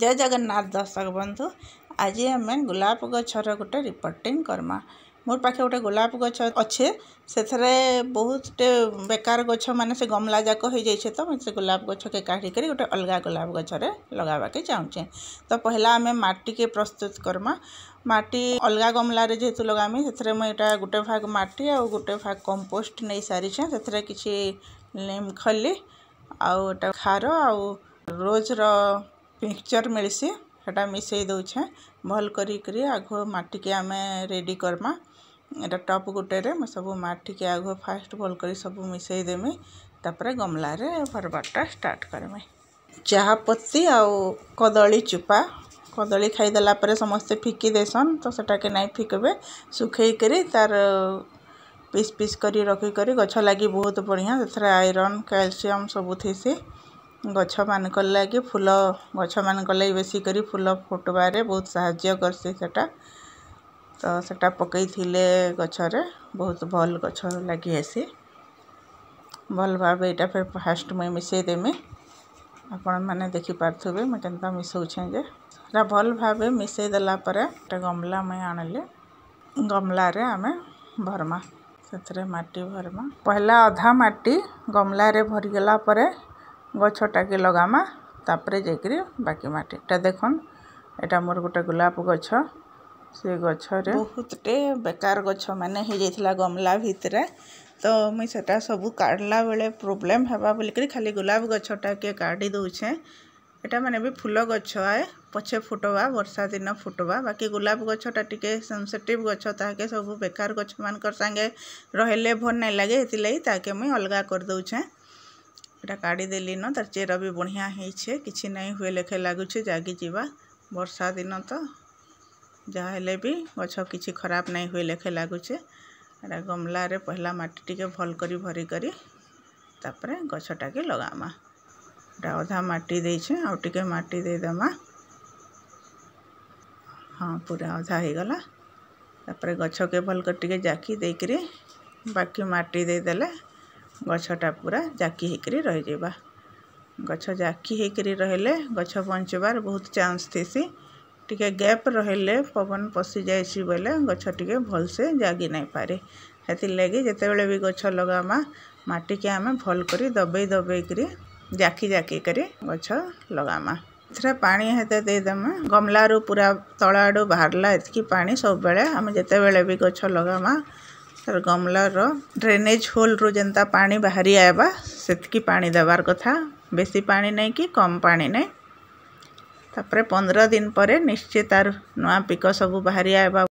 ଜୟ ଜଗନ୍ନାଥ ଦର୍ଶକ ବନ୍ଧୁ ଆଜି ଆମେ ଗୋଲାପ ଗଛର ଗୋଟେ ରିପୋର୍ଟିଂ କର୍ମା ମୋର୍ ପାଖେ ଗୋଟେ ଗୋଲାପ ଗଛ ଅଛେ ସେଥିରେ ବହୁତଟେ ବେକାର ଗଛ ମାନେ ସେ ଗମଲା ଯାକ ହେଇଯାଇଛେ ତ ମୁଇଁ ସେ ଗୋଲାପ ଗଛକେ କାଢ଼ିକରି ଗୋଟେ ଅଲଗା ଗୋଲାପ ଗଛରେ ଲଗାବାକେ ଚାହୁଁଛେ ତ ପହିଲା ଆମେ ମାଟିକେ ପ୍ରସ୍ତୁତ କର୍ମା ମାଟି ଅଲଗା ଗମଲାରେ ଯେହେତୁ ଲଗାମି ସେଥିରେ ମୁଇଁ ଏଇଟା ଗୋଟେ ଭାଗ ମାଟି ଆଉ ଗୋଟେ ଭାଗ କମ୍ପୋଷ୍ଟ ନେଇସାରିଛେଁ ସେଥିରେ କିଛି ଲେମ୍ଖଲି ଆଉ ଏଇଟା ଖାର ଆଉ ରୋଜ୍ର मिक्सचर मिलसे हेटा मिसई दौछे भल करके आम रेडी करमा यहाँ टप गोटे सब मटिके आग फास्ट भल कर सब मिसई देमी तापर गमलारे भरवाटा स्टार्ट करमी चाहपत्ती कदी चुपा कदमी खाईला समस्ते फिकी देसन तो सेटा के नाई फिकबे सुखकर तार पीस पीस कर रखी कर गच लगी बहुत बढ़िया से आईरन कैलसीयम सब थी ଗଛମାନଙ୍କର୍ ଲାଗି ଫୁଲ ଗଛମାନଙ୍କର୍ ଲାଗି ବେଶୀକରି ଫୁଲ ଫୁଟ୍ବାରେ ବହୁତ୍ ସାହାଯ୍ୟ କର୍ସି ସେଟା ତ ସେଟା ପକେଇଥିଲେ ଗଛରେ ବହୁତ୍ ଭଲ୍ ଗଛ ଲାଗି ହେସି ଭଲ୍ ଭାବେ ଏଇଟା ଫେର୍ ଫାର୍ଷ୍ଟ୍ ମୁଇଁ ମିଶେଇ ଦେମି ଆପଣମାନେ ଦେଖିପାରୁଥିବେ ମୁଇଁ କେନ୍ତା ମିଶଉଛେଁ ଯେ ସେଟା ଭଲ୍ ଭାବେ ମିଶେଇ ଦେଲା ପରେ ଗୋଟେ ଗମ୍ଲା ମୁଇଁ ଆଣିଲି ଗମ୍ଲାରେ ଆମେ ଭର୍ମା ସେଥିରେ ମାଟି ଭର୍ମା ପହେଲା ଅଧା ମାଟି ଗମ୍ଲାରେ ଭରିଗଲା ପରେ ଗଛଟାକେ ଲଗାମା ତାପରେ ଯାଇକିରି ବାକି ମାଟିଟା ଦେଖନ୍ ଏଇଟା ମୋର ଗୋଟେ ଗୋଲାପ ଗଛ ସେ ଗଛରେ ବହୁତଟେ ବେକାର ଗଛମାନେ ହେଇଯାଇଥିଲା ଗମଲା ଭିତରେ ତ ମୁଇଁ ସେଟା ସବୁ କାଢ଼ଲା ବେଳେ ପ୍ରୋବ୍ଲେମ୍ ହେବା ବୋଲିକିରି ଖାଲି ଗୋଲାପ ଗଛଟାକେ କାଢ଼ି ଦଉଛେଁ ଏଇଟା ମାନେ ବି ଫୁଲ ଗଛ ଆଏ ପଛେ ଫୁଟବା ବର୍ଷା ଦିନ ଫୁଟବା ବାକି ଗୋଲାପ ଗଛଟା ଟିକେ ସେନ୍ସିଟିଭ୍ ଗଛ ତାହାକେ ସବୁ ବେକାର ଗଛମାନଙ୍କର ସାଙ୍ଗେ ରହିଲେ ଭଲ୍ ନାଇଁ ଲାଗେ ହେଥିଲାଗି ତାହାକେ ମୁଇଁ ଅଲଗା କରିଦଉଛେଁ ଏଇଟା କାଢ଼ିଦେଲିନ ତାର ଚେର ବି ବଢ଼ିଆ ହେଇଛେ କିଛି ନାଇଁ ହୁଏ ଲେଖେ ଲାଗୁଛେ ଜାଗିଯିବା ବର୍ଷା ଦିନ ତ ଯାହା ହେଲେ ବି ଗଛ କିଛି ଖରାପ ନାଇଁ ହୁଏ ଲେଖେ ଲାଗୁଛେ ଏଇଟା ଗମଲାରେ ପହିଲା ମାଟି ଟିକେ ଭଲ୍ କରି ଭରି କରି ତାପରେ ଗଛଟାକେ ଲଗାମା ଏଇଟା ଅଧା ମାଟି ଦେଇଛେ ଆଉ ଟିକେ ମାଟି ଦେଇଦେମା ହଁ ପୁରା ଅଧା ହେଇଗଲା ତାପରେ ଗଛକେ ଭଲ୍ କରି ଟିକେ ଜାକି ଦେଇକିରି ବାକି ମାଟି ଦେଇଦେଲେ गछटा पूरा जाकि रही जा जाकि रे गचार बहुत चान्स थीसी टे गैप रे पवन पशि जा बोले गचे भलसे जगि नहीं पारे से लगी जिते बी ग लगामा मटिके आम भलक दबे दबे जाकि जाकि गगामा ए पा हेतम गमलारू पूरा तला आड़ू बाहर इतनी पा सब आम जिते बी ग लगामा ତାର୍ ଗମ୍ଲାର ଡ୍ରେନେଜ୍ ହୋଲ୍ରୁ ଯେନ୍ତା ପାଣି ବାହାରି ଆଏବା ସେତ୍କି ପାଣି ଦେବାର୍ କଥା ବେଶୀ ପାଣି ନାଇଁ କି କମ୍ ପାଣି ନାଇଁ ତା'ପରେ ପନ୍ଦ୍ର ଦିନ୍ ପରେ ନିଶ୍ଚେ ତାର୍ ନୂଆ ପିକ ସବୁ ବାହାରି ଆଏବା